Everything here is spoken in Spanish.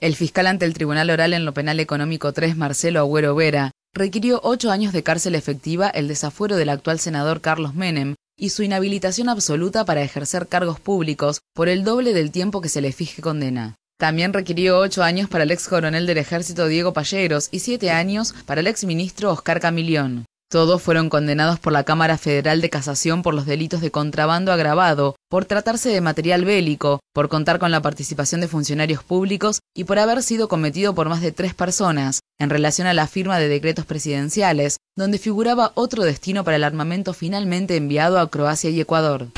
El fiscal ante el Tribunal Oral en lo Penal Económico 3, Marcelo Agüero Vera, requirió ocho años de cárcel efectiva el desafuero del actual senador Carlos Menem y su inhabilitación absoluta para ejercer cargos públicos por el doble del tiempo que se le fije condena. También requirió ocho años para el ex coronel del ejército Diego Palleros y siete años para el ex ministro Oscar Camilión. Todos fueron condenados por la Cámara Federal de Casación por los delitos de contrabando agravado, por tratarse de material bélico, por contar con la participación de funcionarios públicos y por haber sido cometido por más de tres personas en relación a la firma de decretos presidenciales, donde figuraba otro destino para el armamento finalmente enviado a Croacia y Ecuador.